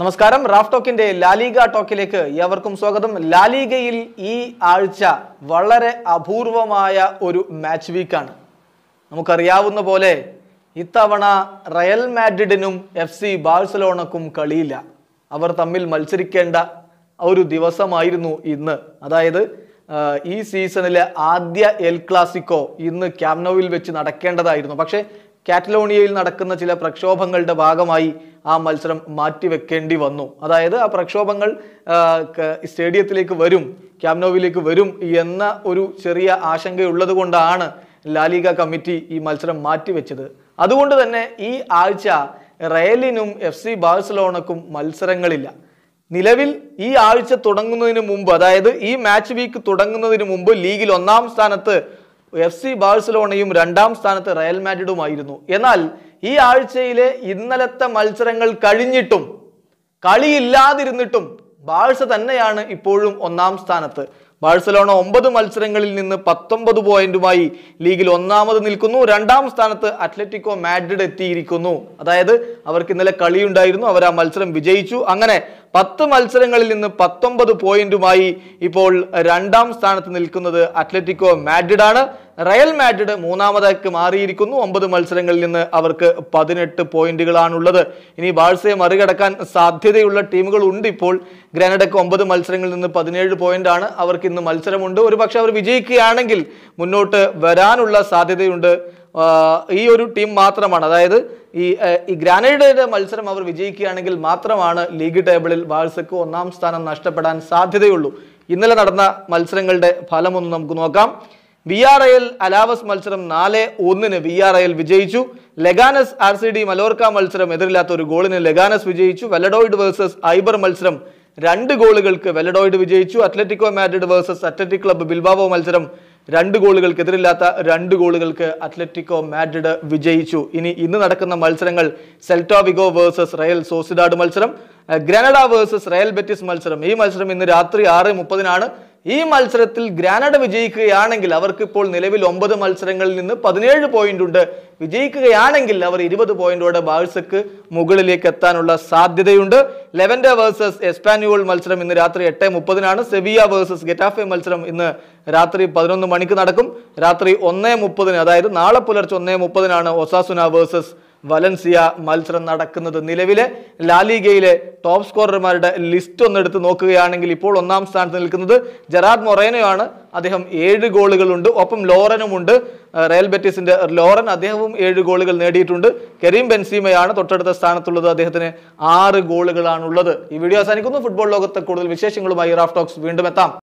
നമസ്കാരം Raf ടോക്കിന്റെ La Liga ടോക്കിലേക്ക് ഏവർക്കും സ്വാഗതം ലാലിഗയിൽ ഈ ആഴ്ച വളരെ അപൂർവമായ ഒരു മാച്ച് വീക്കാണ് നമുക്കറിയാവുന്ന പോലെ ഇത്തവണ റയൽ മാഡ്രിഡിനും എഫ് സി ബാഴ്സലോണക്കും കളിയില്ല അവർ തമ്മിൽ മത്സരിക്കേണ്ട ഒരു ദിവസമായിരുന്നു ഇന്ന് അതായത് ഈ സീസണിലെ ആദ്യ എൽ ക്ലാസിക്കോ ഇന്ന് ക്യാമ്നോവിൽ വെച്ച് നടക്കേണ്ടതായിരുന്നു പക്ഷേ കാറ്റലോണിയയിൽ നടക്കുന്ന ചില പ്രക്ഷോഭങ്ങളുടെ ഭാഗമായി ആ മത്സരം മാറ്റിവെക്കേണ്ടി വന്നു അതായത് ആ പ്രക്ഷോഭങ്ങൾ സ്റ്റേഡിയത്തിലേക്ക് വരും ക്യാമ്നോവിലേക്ക് വരും എന്ന ഒരു ചെറിയ ആശങ്കയുള്ളത് കൊണ്ടാണ് ലാലിക കമ്മിറ്റി ഈ മത്സരം മാറ്റിവെച്ചത് അതുകൊണ്ട് തന്നെ ഈ ആഴ്ച റയലിനും എഫ് സി ബാഴ്സലോണക്കും മത്സരങ്ങളില്ല നിലവിൽ ഈ ആഴ്ച തുടങ്ങുന്നതിന് മുമ്പ് അതായത് ഈ മാച്ച് വീക്ക് തുടങ്ങുന്നതിന് മുമ്പ് ലീഗിൽ ഒന്നാം സ്ഥാനത്ത് എഫ് സി ബാഴ്സലോണയും രണ്ടാം സ്ഥാനത്ത് റയൽ മാഡ്രിഡുമായിരുന്നു എന്നാൽ ഈ ആഴ്ചയിലെ ഇന്നലത്തെ മത്സരങ്ങൾ കഴിഞ്ഞിട്ടും കളിയില്ലാതിരുന്നിട്ടും ബാഴ്സ തന്നെയാണ് ഇപ്പോഴും ഒന്നാം സ്ഥാനത്ത് ബാഴ്സലോണ ഒമ്പത് മത്സരങ്ങളിൽ നിന്ന് പത്തൊമ്പത് പോയിന്റുമായി ലീഗിൽ ഒന്നാമത് നിൽക്കുന്നു രണ്ടാം സ്ഥാനത്ത് അത്ലറ്റിക്കോ മാഡ്രിഡ് എത്തിയിരിക്കുന്നു അതായത് അവർക്ക് ഇന്നലെ കളിയുണ്ടായിരുന്നു അവർ ആ മത്സരം വിജയിച്ചു അങ്ങനെ പത്ത് മത്സരങ്ങളിൽ നിന്ന് പത്തൊമ്പത് പോയിന്റുമായി ഇപ്പോൾ രണ്ടാം സ്ഥാനത്ത് നിൽക്കുന്നത് അത്ലറ്റിക്കോ ആണ് റയൽ മാഡ്രിഡ് മൂന്നാമതായി മാറിയിരിക്കുന്നു ഒമ്പത് മത്സരങ്ങളിൽ നിന്ന് അവർക്ക് പതിനെട്ട് പോയിന്റുകളാണുള്ളത് ഇനി ബാഴ്സയെ മറികടക്കാൻ സാധ്യതയുള്ള ടീമുകൾ ഉണ്ട് ഇപ്പോൾ ഗ്രാനഡക്ക് ഒമ്പത് മത്സരങ്ങളിൽ നിന്ന് പതിനേഴ് പോയിന്റ് ആണ് അവർക്ക് ഇന്ന് മത്സരമുണ്ട് ഒരുപക്ഷെ അവർ വിജയിക്കുകയാണെങ്കിൽ മുന്നോട്ട് വരാനുള്ള സാധ്യതയുണ്ട് ഈ ഒരു ടീം മാത്രമാണ് അതായത് ഈ ഈ ഗ്രാനൈഡയുടെ മത്സരം അവർ വിജയിക്കുകയാണെങ്കിൽ മാത്രമാണ് ലീഗ് ടേബിളിൽ ബാഴ്സക്ക് ഒന്നാം സ്ഥാനം നഷ്ടപ്പെടാൻ സാധ്യതയുള്ളൂ ഇന്നലെ നടന്ന മത്സരങ്ങളുടെ ഫലമൊന്ന് നമുക്ക് നോക്കാം വി ആർ എൽ അലാവസ് മത്സരം നാല് ഒന്നിന് വി ആർ എൽ വിജയിച്ചു Leganes R C D Mallorca മത്സരം എതിരില്ലാത്ത ഒരു ഗോളിന് ലെഗാനസ് വിജയിച്ചു വെലഡോയിഡ് വേഴ്സസ് ഐബർ മത്സരം രണ്ട് ഗോളുകൾക്ക് വെലഡോയിഡ് വിജയിച്ചു Atletico Madrid versus Athletic Club Bilbao മത്സരം രണ്ട് ഗോളുകൾക്ക് എതിരില്ലാത്ത രണ്ട് ഗോളുകൾക്ക് അത്ലറ്റിക്കോ മാഡ്രിഡ് വിജയിച്ചു ഇനി ഇന്ന് നടക്കുന്ന മത്സരങ്ങൾ സെൽറ്റോവിഗോ വേഴ്സസ് റയൽ സോസിഡാഡ് മത്സരം ഗ്രനഡ വേഴ്സസ് റയൽ ബെറ്റിസ് മത്സരം ഈ മത്സരം ഇന്ന് രാത്രി ആറ് മുപ്പതിനാണ് ഈ മത്സരത്തിൽ ഗ്രാനഡ വിജയിക്കുകയാണെങ്കിൽ അവർക്ക് ഇപ്പോൾ നിലവിൽ ഒമ്പത് മത്സരങ്ങളിൽ നിന്ന് പതിനേഴ് പോയിന്റ് ഉണ്ട് വിജയിക്കുകയാണെങ്കിൽ അവർ ഇരുപത് പോയിന്റോടെ ബാഴ്സക്ക് മുകളിലേക്ക് എത്താനുള്ള സാധ്യതയുണ്ട് ലെവൻഡ വേഴ്സസ് എസ്പാനുവൽ മത്സരം ഇന്ന് രാത്രി എട്ട് മുപ്പതിനാണ് സെവിയ വേഴ്സസ് ഗെറ്റാഫെ മത്സരം ഇന്ന് രാത്രി പതിനൊന്ന് മണിക്ക് നടക്കും രാത്രി ഒന്നേ മുപ്പതിന് അതായത് നാളെ പുലർച്ചെ ഒന്നേ മുപ്പതിനാണ് ഒസാസുന വേഴ്സസ് വലൻസിയ മത്സരം നടക്കുന്നത് നിലവിലെ ലാലിഗയിലെ ടോപ്പ് സ്കോറർമാരുടെ ലിസ്റ്റ് ഒന്ന് എടുത്ത് നോക്കുകയാണെങ്കിൽ ഇപ്പോൾ ഒന്നാം സ്ഥാനത്ത് നിൽക്കുന്നത് ജെറാർഡ് മൊറേനോയാണ് അദ്ദേഹം ഏഴ് ഗോളുകളുണ്ട് ഒപ്പം ലോറനുമുണ്ട് റയൽ ബെറ്റീസിന്റെ ലോറൻ അദ്ദേഹവും ഏഴ് ഗോളുകൾ നേടിയിട്ടുണ്ട് കരീം ബെൻസീമയാണ് തൊട്ടടുത്ത സ്ഥാനത്തുള്ളത് അദ്ദേഹത്തിന് ആറ് ഗോളുകളാണുള്ളത് ഈ വീഡിയോ അവസാനിക്കുന്നു ഫുട്ബോൾ ലോകത്തെ കൂടുതൽ വിശേഷങ്ങളുമായി റാഫ് ടോക്സ് വീണ്ടും എത്താം